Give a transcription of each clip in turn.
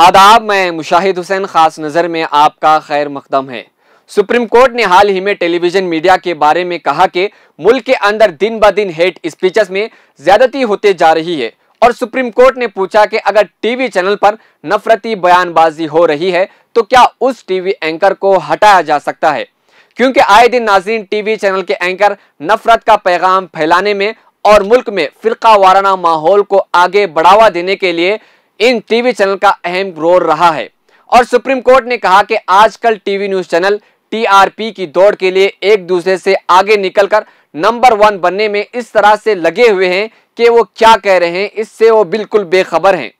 आदाब मैं मुशाहिद हुसैन खास नज़र में आपका खैर मकदम है सुप्रीम कोर्ट ने हाल ही में टेलीविज़न मीडिया के बारे में कहा कि मुल्क के अंदर दिन ब दिन हेट स्पीचेस में ज़्यादती होते जा रही है और सुप्रीम कोर्ट ने पूछा कि अगर टीवी चैनल पर नफरती बयानबाजी हो रही है तो क्या उस टीवी एंकर को हटाया जा सकता है क्योंकि आए दिन नाजीन टीवी चैनल के एंकर नफरत का पैगाम फैलाने में और मुल्क में फिरका वाराना माहौल को आगे बढ़ावा देने के लिए इन टीवी चैनल का अहम रोल रहा है और सुप्रीम कोर्ट ने कहा कि आजकल टीवी न्यूज चैनल टीआरपी की दौड़ के लिए एक दूसरे से आगे निकलकर नंबर वन बनने में इस तरह से लगे हुए हैं कि वो क्या कह रहे हैं इससे वो बिल्कुल बेखबर हैं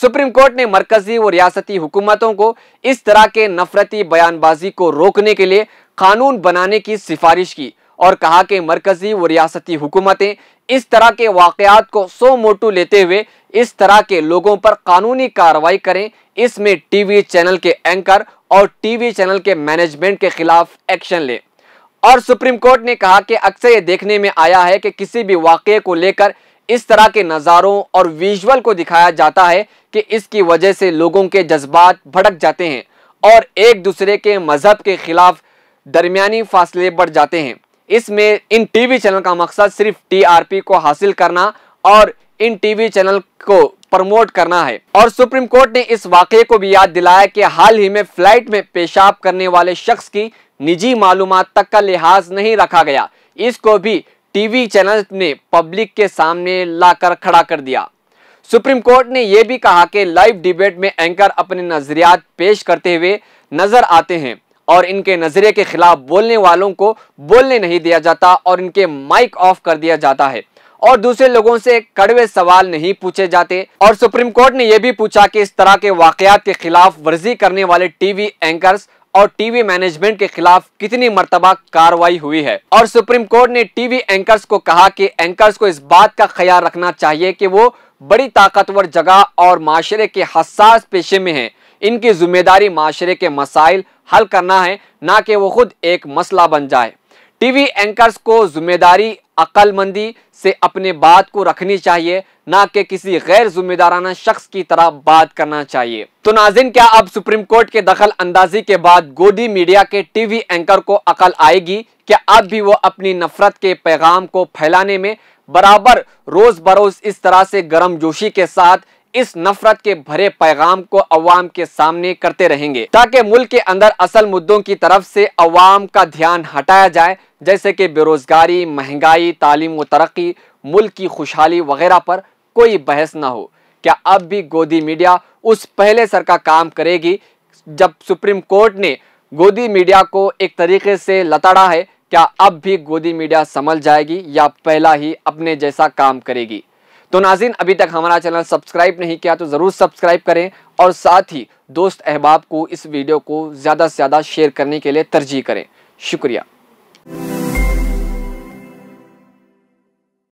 सुप्रीम कोर्ट ने मरकजी व रियासती हुकूमतों को इस तरह के नफरती बयानबाजी को रोकने के लिए कानून बनाने की सिफारिश की और कहा कि मरकजी व रियासती हुकूमतें इस तरह के वाक़ात को सो मोटू लेते हुए इस तरह के लोगों पर कानूनी कार्रवाई करें इसमें टीवी चैनल के एंकर और टीवी चैनल के मैनेजमेंट के खिलाफ एक्शन लें और सुप्रीम कोर्ट ने कहा कि अक्सर ये देखने में आया है कि किसी भी वाक़े को लेकर इस तरह के नज़ारों और विजुअल को दिखाया जाता है कि इसकी वजह से लोगों के जज्बात भड़क जाते हैं और एक दूसरे के मज़हब के ख़िलाफ़ दरमिया फासले बढ़ जाते हैं इसमें इन टीवी चैनल का मकसद सिर्फ टीआरपी को हासिल करना और इन टीवी चैनल को प्रमोट करना है और सुप्रीम कोर्ट ने इस वाक़े को भी याद दिलाया कि हाल ही में फ्लाइट में पेशाब करने वाले शख्स की निजी मालूम तक का लिहाज नहीं रखा गया इसको भी टीवी चैनल ने पब्लिक के सामने लाकर खड़ा कर दिया सुप्रीम कोर्ट ने यह भी कहा कि लाइव डिबेट में एंकर अपने नजरियात पेश करते हुए नजर आते हैं और इनके नज़रिए के खिलाफ बोलने वालों को बोलने नहीं दिया जाता और इनके माइक ऑफ कर दिया जाता है और दूसरे लोगों से कड़वे सवाल नहीं पूछे जाते और सुप्रीम कोर्ट ने यह भी पूछा कि इस तरह के वाकयात के खिलाफ वर्जी करने वाले टीवी एंकर्स और टीवी मैनेजमेंट के खिलाफ कितनी मरतबा कार्रवाई हुई है और सुप्रीम कोर्ट ने टीवी एंकर्स को कहा कि एंकर्स को इस बात का ख्याल रखना चाहिए कि वो बड़ी ताकतवर जगह और माशरे के हसास पेशे में हैं इनकी जिम्मेदारी माशरे के मसाइल हल करना है ना कि वो खुद एक मसला बन जाए टीवी एंकर्स को जिम्मेदारी अक्लमंदी से अपने बात को रखनी चाहिए ना कि किसी गैर जिम्मेदाराना शख्स की तरह बात करना चाहिए तो नाजिन क्या अब सुप्रीम कोर्ट के दखल अंदाजी के बाद गोदी मीडिया के टीवी एंकर को अकल आएगी क्या अब भी वो अपनी नफरत के पैगाम को फैलाने में बराबर रोज बरोज इस तरह से गर्म जोशी के साथ इस नफरत के भरे पैगाम को अवाम के सामने करते रहेंगे ताकि मुल्क के अंदर असल मुद्दों की तरफ से अवाम का ध्यान हटाया जाए जैसे कि बेरोजगारी महंगाई तालीम व तरक्की मुल्क की खुशहाली वगैरह पर कोई बहस ना हो क्या अब भी गोदी मीडिया उस पहले सर का काम करेगी जब सुप्रीम कोर्ट ने गोदी मीडिया को एक तरीके से लताड़ा है क्या अब भी गोदी मीडिया संभल जाएगी या पहला ही अपने जैसा काम करेगी तो नाजिन अभी तक हमारा चैनल सब्सक्राइब नहीं किया तो ज़रूर सब्सक्राइब करें और साथ ही दोस्त अहबाब को इस वीडियो को ज़्यादा से ज़्यादा शेयर करने के लिए तरजीह करें शुक्रिया